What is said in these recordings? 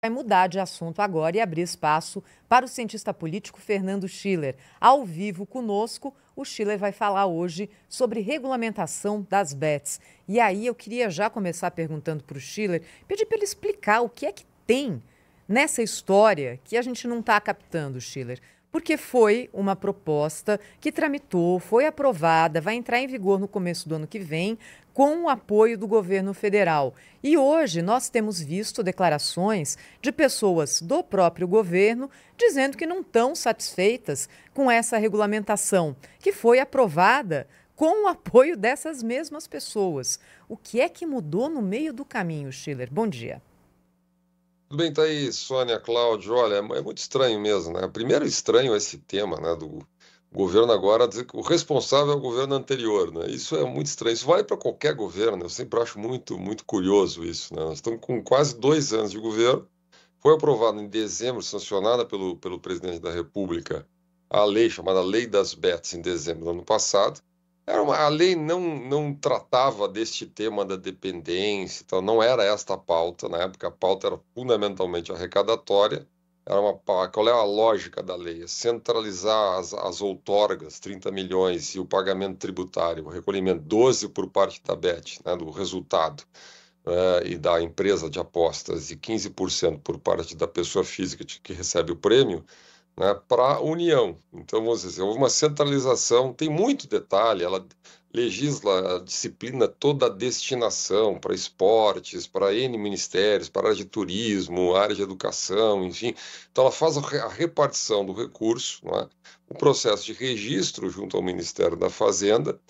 vai mudar de assunto agora e abrir espaço para o cientista político Fernando Schiller. Ao vivo conosco, o Schiller vai falar hoje sobre regulamentação das bets. E aí eu queria já começar perguntando para o Schiller, pedir para ele explicar o que é que tem nessa história que a gente não está captando, Schiller porque foi uma proposta que tramitou, foi aprovada, vai entrar em vigor no começo do ano que vem, com o apoio do governo federal. E hoje nós temos visto declarações de pessoas do próprio governo dizendo que não estão satisfeitas com essa regulamentação, que foi aprovada com o apoio dessas mesmas pessoas. O que é que mudou no meio do caminho, Schiller? Bom dia. Tudo bem, tá aí, Sônia, Cláudio. Olha, é, é muito estranho mesmo, né? Primeiro estranho esse tema, né, do governo agora dizer que o responsável é o governo anterior, né? Isso é muito estranho. Isso vale para qualquer governo. Eu sempre acho muito, muito curioso isso, né? Nós estamos com quase dois anos de governo. Foi aprovada em dezembro, sancionada pelo, pelo presidente da República, a lei chamada Lei das Bets em dezembro do ano passado. Era uma, a lei não, não tratava deste tema da dependência, então não era esta a pauta na época, a pauta era fundamentalmente arrecadatória. Era uma, qual é a lógica da lei? É centralizar as, as outorgas, 30 milhões, e o pagamento tributário, o recolhimento 12 por parte da BET, né, do resultado. Eh, e da empresa de apostas e 15% por parte da pessoa física que recebe o prêmio, né, para a União. Então, vamos dizer, houve uma centralização, tem muito detalhe, ela legisla, disciplina toda a destinação para esportes, para N ministérios, para área de turismo, área de educação, enfim. Então, ela faz a repartição do recurso, né, o processo de registro junto ao Ministério da Fazenda,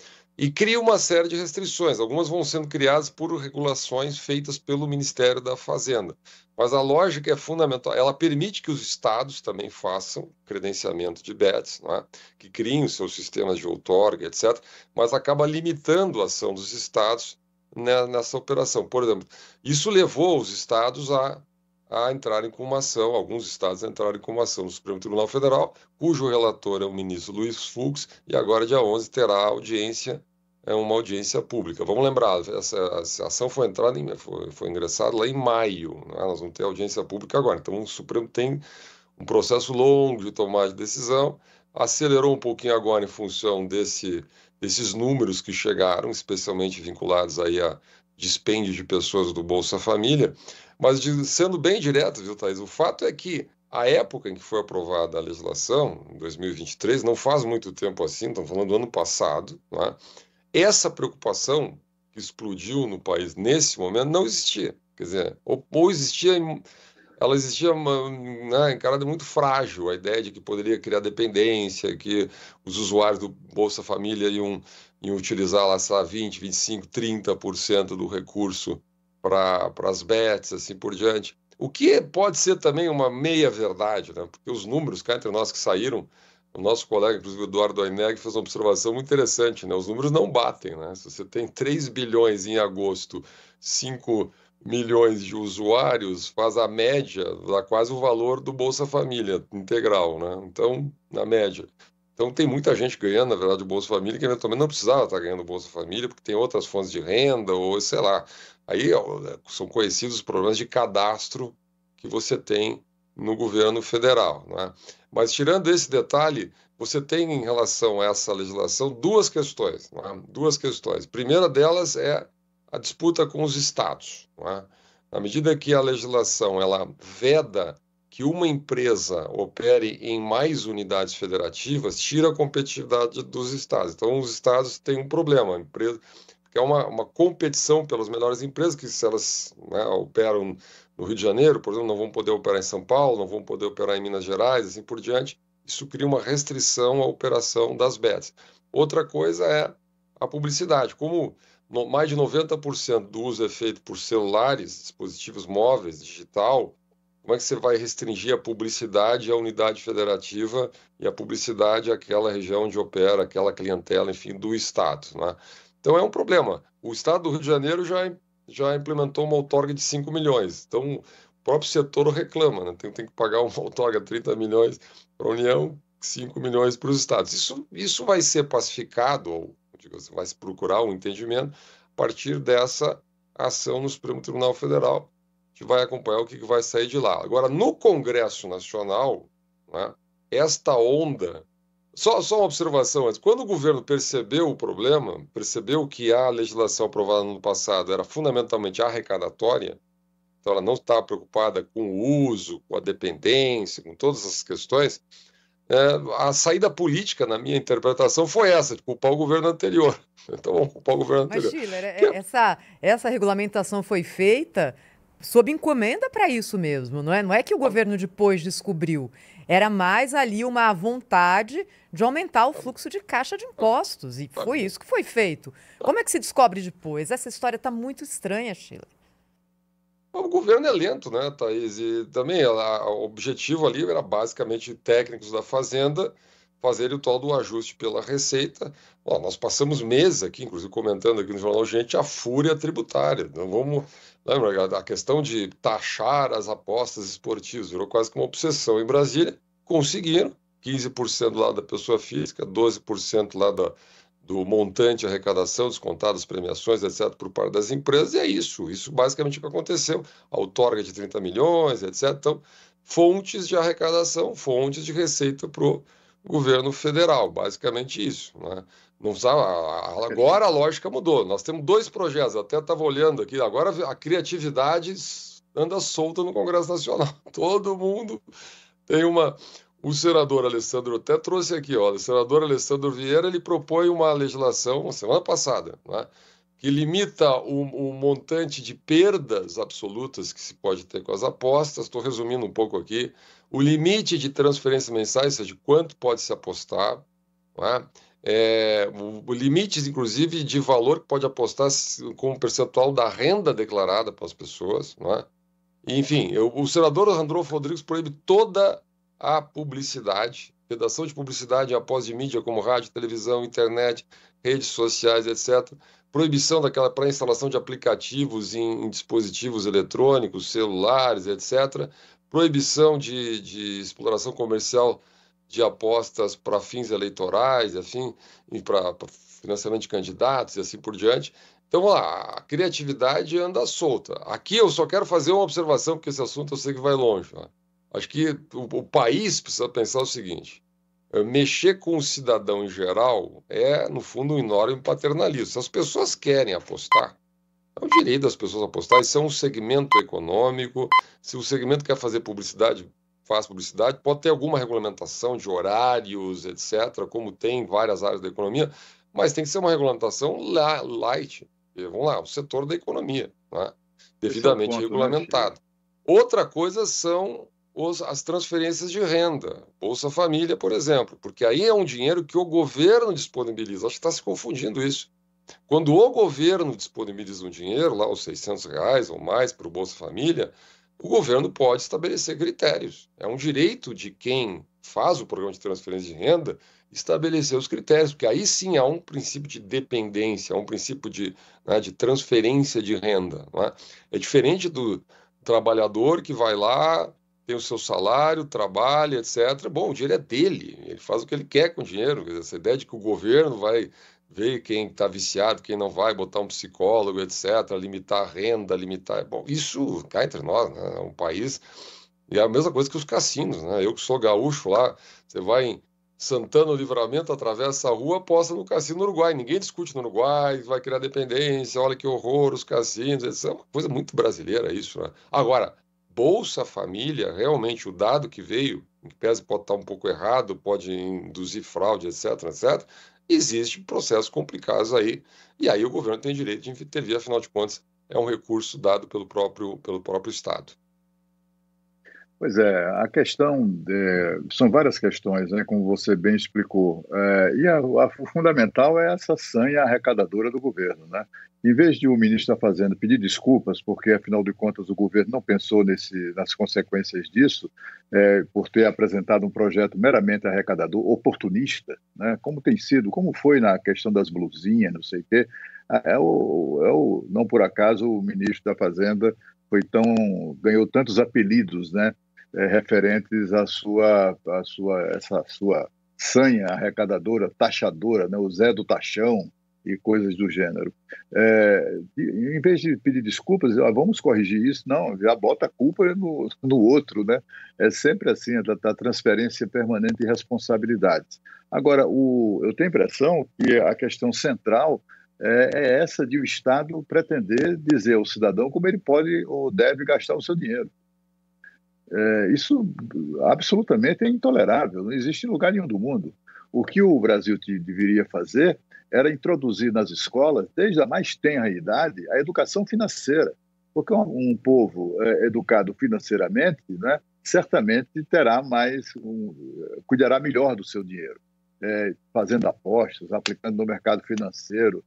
e cria uma série de restrições. Algumas vão sendo criadas por regulações feitas pelo Ministério da Fazenda. Mas a lógica é fundamental. Ela permite que os estados também façam credenciamento de BETs, é? que criem seus sistemas de outorga, etc. Mas acaba limitando a ação dos estados nessa operação. Por exemplo, isso levou os estados a a entrarem com uma ação, alguns estados entrarem com uma ação no Supremo Tribunal Federal, cujo relator é o ministro Luiz Fux, e agora, dia 11, terá audiência é uma audiência pública. Vamos lembrar, essa, essa ação foi entrada em, foi, foi ingressada lá em maio. Né? Nós vamos ter audiência pública agora. Então o Supremo tem um processo longo de tomar de decisão. Acelerou um pouquinho agora em função desse, desses números que chegaram, especialmente vinculados aí a dispêndio de pessoas do Bolsa Família. Mas de, sendo bem direto, viu, Thaís, o fato é que a época em que foi aprovada a legislação, em 2023, não faz muito tempo assim, estamos falando do ano passado, né? Essa preocupação que explodiu no país nesse momento não existia. Quer dizer, ou, ou existia, ela existia né, em em encarada muito frágil, a ideia de que poderia criar dependência, que os usuários do Bolsa Família iam, iam utilizar lá, sei lá, 20, 25, 30% do recurso para as bets, assim por diante. O que pode ser também uma meia verdade, né? porque os números cá entre nós que saíram o nosso colega, inclusive o Eduardo Aineg, fez uma observação muito interessante, né? Os números não batem, né? Se você tem 3 bilhões em agosto, 5 milhões de usuários, faz a média, dá quase o valor do Bolsa Família integral, né? Então, na média. Então tem muita gente ganhando, na verdade, o Bolsa Família, que eventualmente não precisava estar ganhando o Bolsa Família, porque tem outras fontes de renda, ou sei lá. Aí são conhecidos os problemas de cadastro que você tem no governo federal, né? Mas tirando esse detalhe, você tem em relação a essa legislação duas questões, é? duas questões. A primeira delas é a disputa com os estados. É? Na medida que a legislação ela veda que uma empresa opere em mais unidades federativas, tira a competitividade dos estados. Então, os estados têm um problema, a empresa, que é uma, uma competição pelas melhores empresas, que se elas né, operam no Rio de Janeiro, por exemplo, não vão poder operar em São Paulo, não vão poder operar em Minas Gerais, assim por diante. Isso cria uma restrição à operação das bets. Outra coisa é a publicidade. Como mais de 90% do uso é feito por celulares, dispositivos móveis, digital, como é que você vai restringir a publicidade à unidade federativa e a publicidade àquela região onde opera, aquela clientela, enfim, do Estado? Né? Então é um problema. O Estado do Rio de Janeiro já já implementou uma outorga de 5 milhões. Então, o próprio setor reclama, né? tem, tem que pagar uma outorga 30 milhões para a União, 5 milhões para os estados. Isso, isso vai ser pacificado, ou digo, vai se procurar um entendimento a partir dessa ação no Supremo Tribunal Federal, que vai acompanhar o que vai sair de lá. Agora, no Congresso Nacional, né, esta onda só, só uma observação antes. Quando o governo percebeu o problema, percebeu que a legislação aprovada no passado era fundamentalmente arrecadatória, então ela não estava preocupada com o uso, com a dependência, com todas essas questões, é, a saída política, na minha interpretação, foi essa, de culpar o governo anterior. Então vamos culpar o governo Mas, anterior. Mas, Schiller, né? é, essa, essa regulamentação foi feita sob encomenda para isso mesmo, não é? Não é que o governo depois descobriu. Era mais ali uma vontade de aumentar o fluxo de caixa de impostos. E foi isso que foi feito. Como é que se descobre depois? Essa história está muito estranha, Sheila. O governo é lento, né, Thaís? E também o objetivo ali era basicamente técnicos da Fazenda fazerem o tal do ajuste pela Receita. nós passamos meses aqui, inclusive comentando aqui no Jornal Gente, a fúria tributária. Não vamos Lembra a questão de taxar as apostas esportivas virou quase que uma obsessão em Brasília. Conseguiram 15% lá da pessoa física, 12% lá da, do montante, arrecadação, descontadas premiações, etc., por parte das empresas, e é isso. Isso basicamente é o que aconteceu. A outorga de 30 milhões, etc. Então, fontes de arrecadação, fontes de receita para o governo federal, basicamente isso. Né? Não precisava, agora a lógica mudou. Nós temos dois projetos, até estava olhando aqui, agora a criatividade anda solta no Congresso Nacional. Todo mundo tem uma. O senador Alessandro até trouxe aqui, ó, o senador Alessandro Vieira ele propõe uma legislação semana passada, né? que limita o, o, montante de perdas absolutas que se pode ter com as apostas. Estou resumindo um pouco aqui. O limite de transferências mensais, ou seja, de quanto pode se apostar. É? É, o, o limite, inclusive, de valor que pode apostar com o percentual da renda declarada para as pessoas. É? Enfim, eu, o senador Randolfo Rodrigues proíbe toda a publicidade, redação de publicidade após de mídia como rádio, televisão, internet, redes sociais, etc., proibição daquela pré-instalação de aplicativos em, em, dispositivos eletrônicos, celulares, etc., proibição de, de exploração comercial de apostas para fins eleitorais, assim, para financiamento de candidatos e assim por diante. Então, vamos lá, a criatividade anda solta. Aqui eu só quero fazer uma observação, porque esse assunto eu sei que vai longe. Né? Acho que o, o país precisa pensar o seguinte: eh, mexer com o cidadão em geral é, no fundo, um enorme paternalismo. as pessoas querem apostar, é o direito das pessoas apostarem. Isso é um segmento econômico, se o segmento quer fazer publicidade, faz publicidade, pode ter alguma regulamentação de horários, etc., como tem em várias áreas da economia, mas tem que ser uma regulamentação light. Vamos lá, o setor da economia, né? É devidamente é ponto, né, regulamentado. Né, Outra coisa são os, as transferências de renda, Bolsa Família, por exemplo, porque aí é um dinheiro que o governo disponibiliza. Acho que está se confundindo isso. Quando o governo disponibiliza um dinheiro, lá os 600 reais ou mais para o Bolsa Família, o governo pode estabelecer critérios. É um direito de quem faz o programa de transferência de renda estabelecer os critérios, porque aí sim há um princípio de dependência, há um princípio de, né, de transferência de renda. É? é diferente do trabalhador que vai lá, tem o seu salário, trabalha, etc. Bom, o dinheiro é dele, ele faz o que ele quer com o dinheiro. essa ideia de que o governo vai ver quem está viciado, quem não vai, botar um psicólogo, etc., limitar a renda, limitar. Bom, isso cá tá entre nós, né? É um país. E é a mesma coisa que os cassinos, né? Eu que sou gaúcho lá, você vai em Santana Livramento, atravessa a rua, posta no cassino no Uruguai. Ninguém discute no Uruguai, vai criar dependência, olha que horror, os cassinos, etc. É uma coisa muito brasileira isso, né? Agora, Bolsa Família, realmente o dado que veio, que pese pode estar um pouco errado, pode induzir fraude, etc, etc, existe processos complicados aí, e aí o governo tem direito de intervir, afinal de contas, é um recurso dado pelo próprio, pelo próprio Estado. Pois é, a questão de, é, são várias questões, né, como você bem explicou. É, e a, a, o fundamental é essa sanha arrecadadora do governo, né? Em vez de o ministro da tá Fazenda pedir desculpas, porque afinal de contas o governo não pensou nesse, nas consequências disso, é, por ter apresentado um projeto meramente arrecadador, oportunista, né? Como tem sido, como foi na questão das blusinhas, não sei o quê. É, é o, é o, não por acaso o ministro da Fazenda foi tão ganhou tantos apelidos, né? é, referentes à sua, à sua, essa sua sanha arrecadadora, taxadora, né? o Zé do Taxão e coisas do gênero. É, em vez de pedir desculpas, ah, vamos corrigir isso, não, já bota a culpa no, no outro, né? É sempre assim, a, a transferência permanente de responsabilidades. Agora, o, eu tenho a impressão que a questão central é, é essa de o Estado pretender dizer ao cidadão como ele pode ou deve gastar o seu dinheiro. É, isso absolutamente é intolerável, não existe em lugar nenhum do mundo. O que o Brasil deveria fazer era introduzir nas escolas, desde a mais tenra idade, a educação financeira. Porque um, um povo é, educado financeiramente, né, certamente terá mais, um, cuidará melhor do seu dinheiro, é, fazendo apostas, aplicando no mercado financeiro,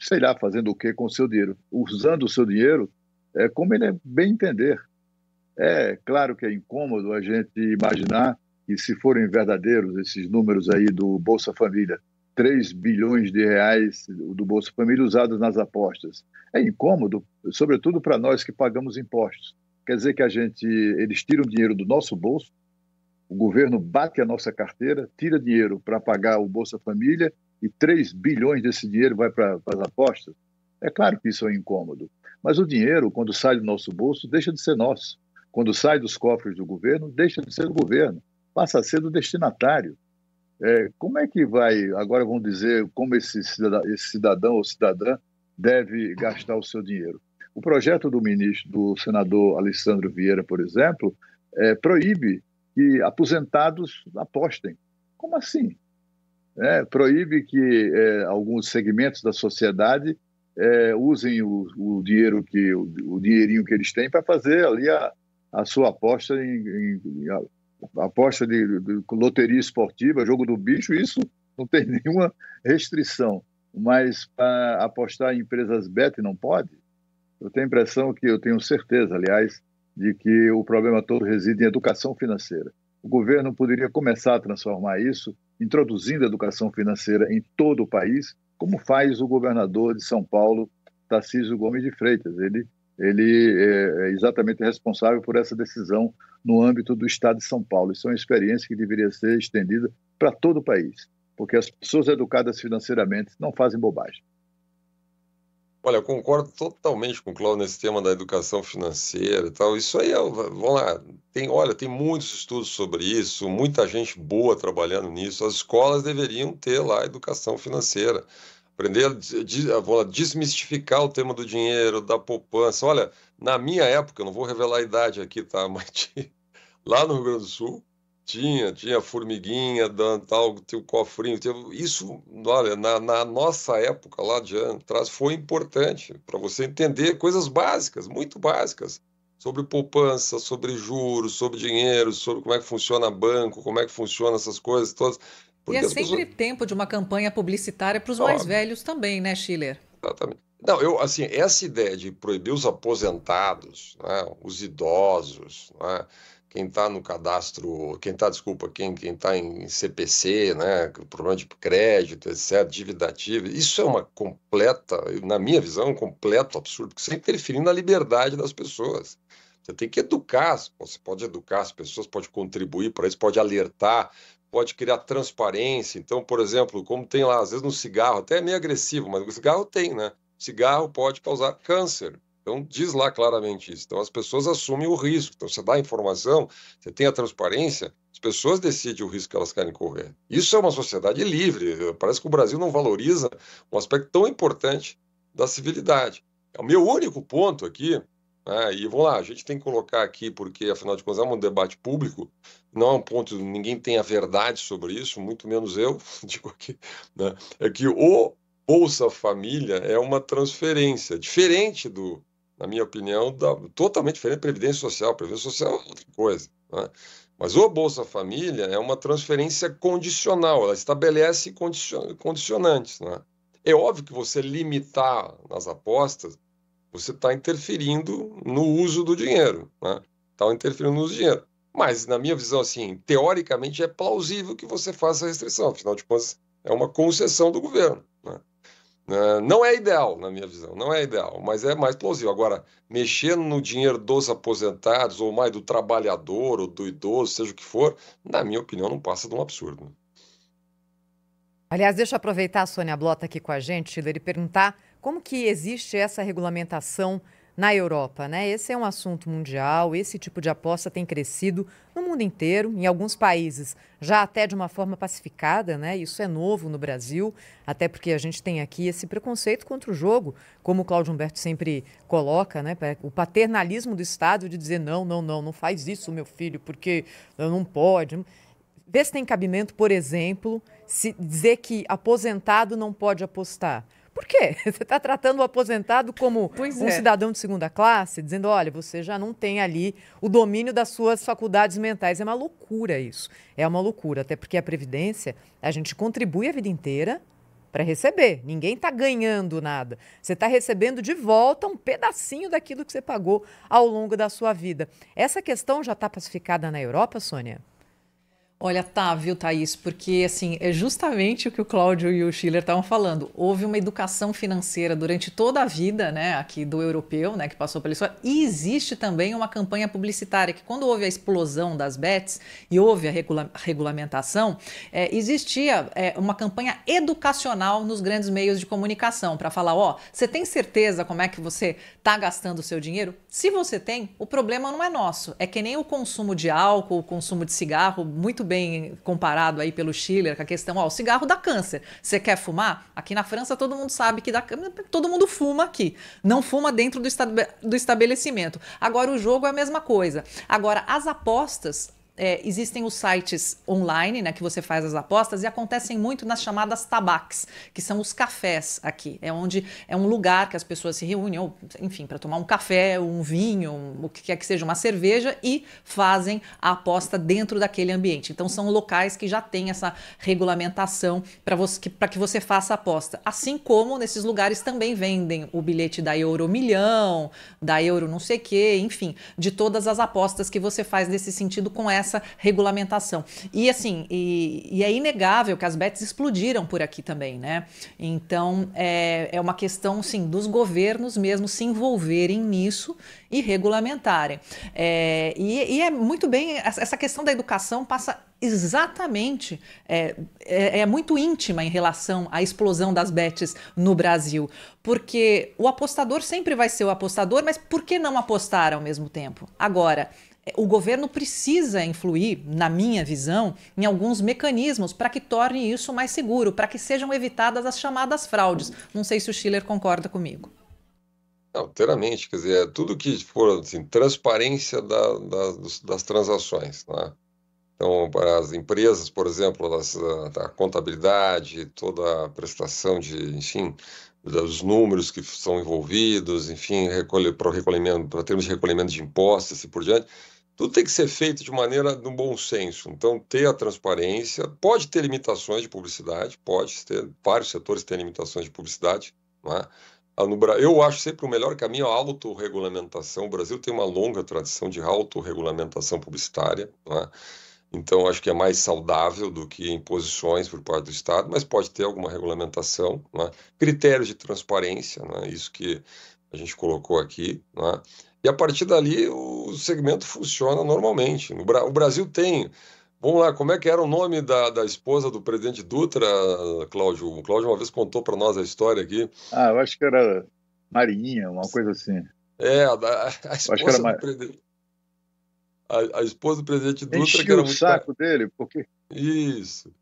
sei lá, fazendo o que com o seu dinheiro, usando o seu dinheiro é, como ele é bem entender. É claro que é incômodo a gente imaginar que, se forem verdadeiros esses números aí do Bolsa Família, 3 bilhões de reais do Bolsa Família usados nas apostas. É incômodo, sobretudo para nós que pagamos impostos. Quer dizer que a gente, eles tiram dinheiro do nosso bolso, o governo bate a nossa carteira, tira dinheiro para pagar o Bolsa Família e 3 bilhões desse dinheiro vai para as apostas. É claro que isso é incômodo, mas o dinheiro, quando sai do nosso bolso, deixa de ser nosso quando sai dos cofres do governo, deixa de ser do governo, passa a ser do destinatário. É, como é que vai, agora vão dizer, como esse cidadão, esse cidadão ou cidadã deve gastar o seu dinheiro? O projeto do ministro, do senador Alessandro Vieira, por exemplo, é, proíbe que aposentados apostem. Como assim? É, proíbe que é, alguns segmentos da sociedade é, usem o, o dinheiro que o, o, dinheirinho que eles têm para fazer ali a, a sua aposta em, em a, aposta de, de, loteria esportiva, jogo do bicho, isso não tem nenhuma restrição. Mas para apostar em empresas bet não pode? Eu tenho a impressão que, eu tenho certeza, aliás, de que o problema todo reside em educação financeira. O governo poderia começar a transformar isso, introduzindo a educação financeira em todo o país, como faz o governador de São Paulo, Tarcísio Gomes de Freitas. Ele ele é, é exatamente responsável por essa decisão no âmbito do Estado de São Paulo. Isso é uma experiência que deveria ser estendida para todo o país, porque as pessoas educadas financeiramente não fazem bobagem. Olha, eu concordo totalmente com o Cláudio nesse tema da educação financeira e tal. Isso aí, é, vamos lá, tem, olha, tem muitos estudos sobre isso, muita gente boa trabalhando nisso. As escolas deveriam ter lá educação financeira aprender a desmistificar o tema do dinheiro, da poupança. Olha, na minha época, eu não vou revelar a idade aqui, tá? Mas lá no Rio Grande do Sul tinha, tinha formiguinha, tal, tinha o cofrinho. Tinha, isso, olha, na, na, nossa época lá de atrás foi importante para você entender coisas básicas, muito básicas. Sobre poupança, sobre juros, sobre dinheiro, sobre como é que funciona banco, como é que funciona essas coisas todas. Porque e é sempre pessoas... tempo de uma campanha publicitária para os mais velhos também, né, Schiller? Exatamente. Não, eu, assim, essa ideia de proibir os aposentados, né, os idosos, né, quem está no cadastro, quem está, desculpa, quem está em CPC, né, problema de crédito, etc., dívida ativa, isso é uma completa, na minha visão, um completo absurdo, porque você está interferindo na liberdade das pessoas. Você tem que educar, você pode educar as pessoas, pode contribuir para isso, pode alertar pode criar transparência. Então, por exemplo, como tem lá, às vezes no cigarro, até é meio agressivo, mas o cigarro tem, né? cigarro pode causar câncer. Então, diz lá claramente isso. Então, as pessoas assumem o risco. Então, você dá a informação, você tem a transparência, as pessoas decidem o risco que elas querem correr. Isso é uma sociedade livre. Parece que o Brasil não valoriza um aspecto tão importante da civilidade. É o meu único ponto aqui né? E vamos lá, a gente tem que colocar aqui, porque afinal de contas é um debate público, não é um ponto, ninguém tem a verdade sobre isso, muito menos eu, digo aqui, né? é que o Bolsa Família é uma transferência, diferente do, na minha opinião, da, totalmente diferente da Previdência Social. Previdência Social é outra coisa. Né? Mas o Bolsa Família é uma transferência condicional, ela estabelece condicionantes. Né? É óbvio que você limitar nas apostas você está interferindo no uso do dinheiro, está né? interferindo no uso do dinheiro. Mas, na minha visão, assim, teoricamente é plausível que você faça a restrição, afinal de contas, é uma concessão do governo. Né? né? Não é ideal, na minha visão, não é ideal, mas é mais plausível. Agora, mexer no dinheiro dos aposentados, ou mais do trabalhador, ou do idoso, seja o que for, na minha opinião, não passa de um absurdo. Aliás, deixa eu aproveitar a Sônia Blota aqui com a gente, Sheila, e perguntar como que existe essa regulamentação na Europa, né? Esse é um assunto mundial, esse tipo de aposta tem crescido no mundo inteiro, em alguns países, já até de uma forma pacificada, né? Isso é novo no Brasil, até porque a gente tem aqui esse preconceito contra o jogo, como o Cláudio Humberto sempre coloca, né? O paternalismo do Estado de dizer não, não, não, não faz isso, meu filho, porque não pode. Vê se tem cabimento, por exemplo, se dizer que aposentado não pode apostar. Por quê? Você está tratando o aposentado como pois um é. cidadão de segunda classe, dizendo, olha, você já não tem ali o domínio das suas faculdades mentais. É uma loucura isso. É uma loucura, até porque a Previdência, a gente contribui a vida inteira para receber. Ninguém está ganhando nada. Você está recebendo de volta um pedacinho daquilo que você pagou ao longo da sua vida. Essa questão já está pacificada na Europa, Sônia? Olha, tá, viu, Thaís? Porque, assim, é justamente o que o Cláudio e o Schiller estavam falando. Houve uma educação financeira durante toda a vida, né, aqui do europeu, né, que passou pela história. E existe também uma campanha publicitária, que quando houve a explosão das bets e houve a regula regulamentação, é, existia é, uma campanha educacional nos grandes meios de comunicação, para falar, ó, oh, você tem certeza como é que você tá gastando o seu dinheiro? Se você tem, o problema não é nosso. É que nem o consumo de álcool, o consumo de cigarro, muito bem bem comparado aí pelo Schiller, com a questão, ó, o cigarro dá câncer. Você quer fumar? Aqui na França todo mundo sabe que dá câncer todo mundo fuma aqui. Não fuma dentro do, estabe do estabelecimento. Agora o jogo é a mesma coisa. Agora as apostas é, existem os sites online, né, que você faz as apostas, e acontecem muito nas chamadas tabaques, que são os cafés aqui. É onde é um lugar que as pessoas se reúnem, ou, enfim, para tomar um café, um vinho, um, o que quer que seja, uma cerveja, e fazem a aposta dentro daquele ambiente. Então, são locais que já têm essa regulamentação para que, que você faça a aposta. Assim como nesses lugares também vendem o bilhete da Euro Milhão, da Euro não sei o quê, enfim, de todas as apostas que você faz nesse sentido com essa nessa regulamentação. E assim, e, e é inegável que as bets explodiram por aqui também, né? Então é, é uma questão, sim, dos governos mesmo se envolverem nisso e regulamentarem. É, e, e, é muito bem, essa questão da educação passa exatamente, é, é, é, muito íntima em relação à explosão das bets no Brasil, porque o apostador sempre vai ser o apostador, mas por que não apostar ao mesmo tempo? Agora, o governo precisa influir, na minha visão, em alguns mecanismos para que torne isso mais seguro, para que sejam evitadas as chamadas fraudes. Não sei se o Schiller concorda comigo. Alteramente, quer dizer, é tudo que for assim, transparência da, da, das transações, né? Então, para as empresas, por exemplo, das, da contabilidade, toda a prestação de, enfim, dos números que são envolvidos, enfim, recolhe, para o recolhimento, para termos de recolhimento de impostos e por diante, tudo tem que ser feito de maneira no bom senso. Então, ter a transparência. Pode ter limitações de publicidade, pode ter. Vários setores têm limitações de publicidade. É? Eu acho sempre o melhor caminho é a autorregulamentação. O Brasil tem uma longa tradição de autorregulamentação publicitária. É? Então, acho que é mais saudável do que imposições por parte do Estado, mas pode ter alguma regulamentação. É? Critérios de transparência, isso que a gente colocou aqui. E a partir dali o segmento funciona normalmente. O Brasil tem. Vamos lá, como é que era o nome da, da esposa do presidente Dutra, Cláudio? O Cláudio uma vez contou para nós a história aqui. Ah, eu acho que era Marinha, uma coisa assim. É, a, a esposa do presidente. A, a, esposa do presidente Dutra. Enchi que era o muito... saco dele, porque. Isso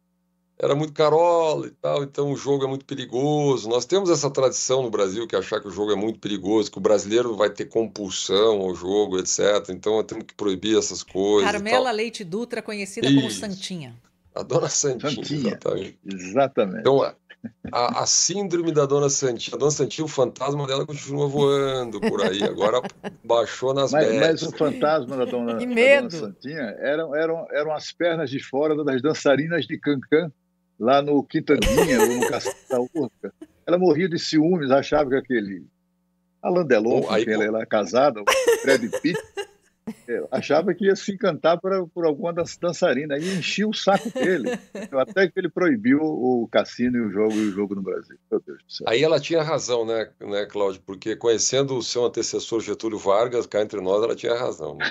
era muito carola e tal, então o jogo é muito perigoso. Nós temos essa tradição no Brasil que é achar que o jogo é muito perigoso, que o brasileiro vai ter compulsão ao jogo, etc. Então temos que proibir essas coisas. Carmela Leite Dutra, conhecida Isso. como Santinha. A dona Santinha. Santinha. Exatamente. exatamente. Então, a, a, síndrome da dona Santinha. A dona Santinha, o fantasma dela continua voando por aí. Agora baixou nas pernas. mas o fantasma da dona, da dona Santinha eram, eram, eram as pernas de fora das dançarinas de Cancan. -can lá no Quintandinha, ou no Castelo Urca. Ela morria de ciúmes, achava que aquele Alain Delon, oh, aí, que ela era casada, o Fred Pitt, é, achava que ia se encantar por, por alguma das dançarinas, e enchia o saco dele, até que ele proibiu o cassino e o jogo, e o jogo no Brasil. Meu Deus do céu. Aí ela tinha razão, né, né Cláudio? Porque conhecendo o seu antecessor Getúlio Vargas, cá entre nós, ela tinha razão. Né?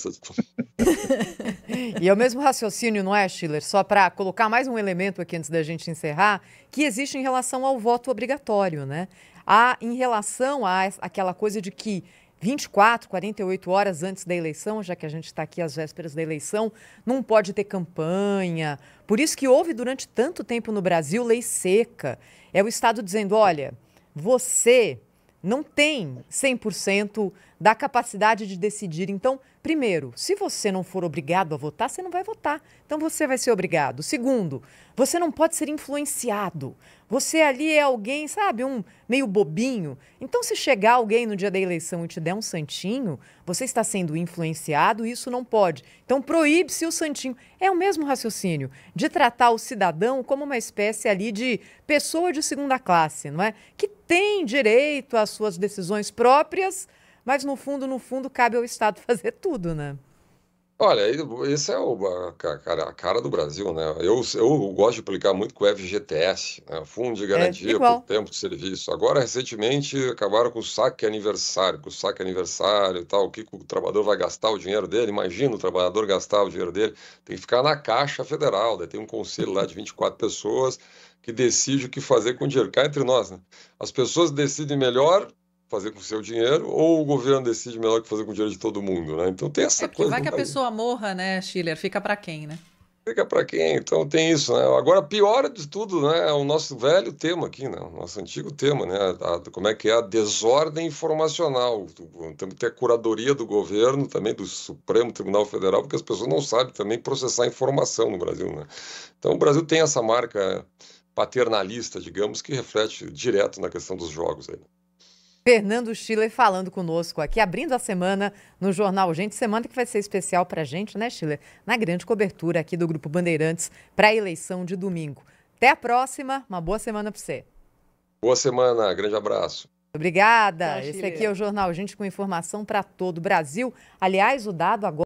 E é o mesmo raciocínio, não é, Schiller? Só para colocar mais um elemento aqui antes da gente encerrar, que existe em relação ao voto obrigatório, né? Há em relação àquela aquela coisa de que 24, 48 horas antes da eleição, já que a gente está aqui às vésperas da eleição, não pode ter campanha. Por isso que houve durante tanto tempo no Brasil lei seca. É o Estado dizendo: olha, você não tem 100% da capacidade de decidir. Então, primeiro, se você não for obrigado a votar, você não vai votar. Então, você vai ser obrigado. Segundo, você não pode ser influenciado. Você ali é alguém, sabe, um meio bobinho. Então, se chegar alguém no dia da eleição e te der um santinho, você está sendo influenciado e isso não pode. Então, proíbe-se o santinho. É o mesmo raciocínio de tratar o cidadão como uma espécie ali de pessoa de segunda classe, não é? Que tem direito às suas decisões próprias, mas no fundo, no fundo, cabe ao Estado fazer tudo, né? Olha, esse é o, a, cara, a cara do Brasil, né? Eu, eu gosto de aplicar muito com o FGTS, né? Fundo de é, Garantia é, por Tempo de Serviço. Agora, recentemente, acabaram com o saque aniversário, com o saque aniversário e tal. O que o trabalhador vai gastar o dinheiro dele? Imagina o trabalhador gastar o dinheiro dele. Tem que ficar na Caixa Federal, tem um conselho lá de 24 pessoas que decide o que fazer com o dinheiro. Cá entre nós, né? As pessoas decidem melhor fazer com o seu dinheiro ou o governo decide melhor que fazer com o dinheiro de todo mundo, né? Então tem essa é coisa. Vai que a pessoa morra, né, Schiller? Fica para quem, né? Fica para quem? Então tem isso, né? Agora, pior de tudo, né? É o nosso velho tema aqui, né? O nosso antigo tema, né? A, a, como é que é a desordem informacional. Temos que ter a curadoria do governo, também do Supremo Tribunal Federal, porque as pessoas não sabem também processar informação no Brasil, né? Então o Brasil tem essa marca paternalista, digamos, que reflete direto na questão dos jogos aí. Né? Fernando Schiller falando conosco aqui, abrindo a semana no Jornal Gente. Semana que vai ser especial para a gente, né, Schiller? Na grande cobertura aqui do Grupo Bandeirantes para a eleição de domingo. Até a próxima, uma boa semana para você. Boa semana, grande abraço. Obrigada. Esse aqui é o Jornal Gente com informação para todo o Brasil. Aliás, o dado agora.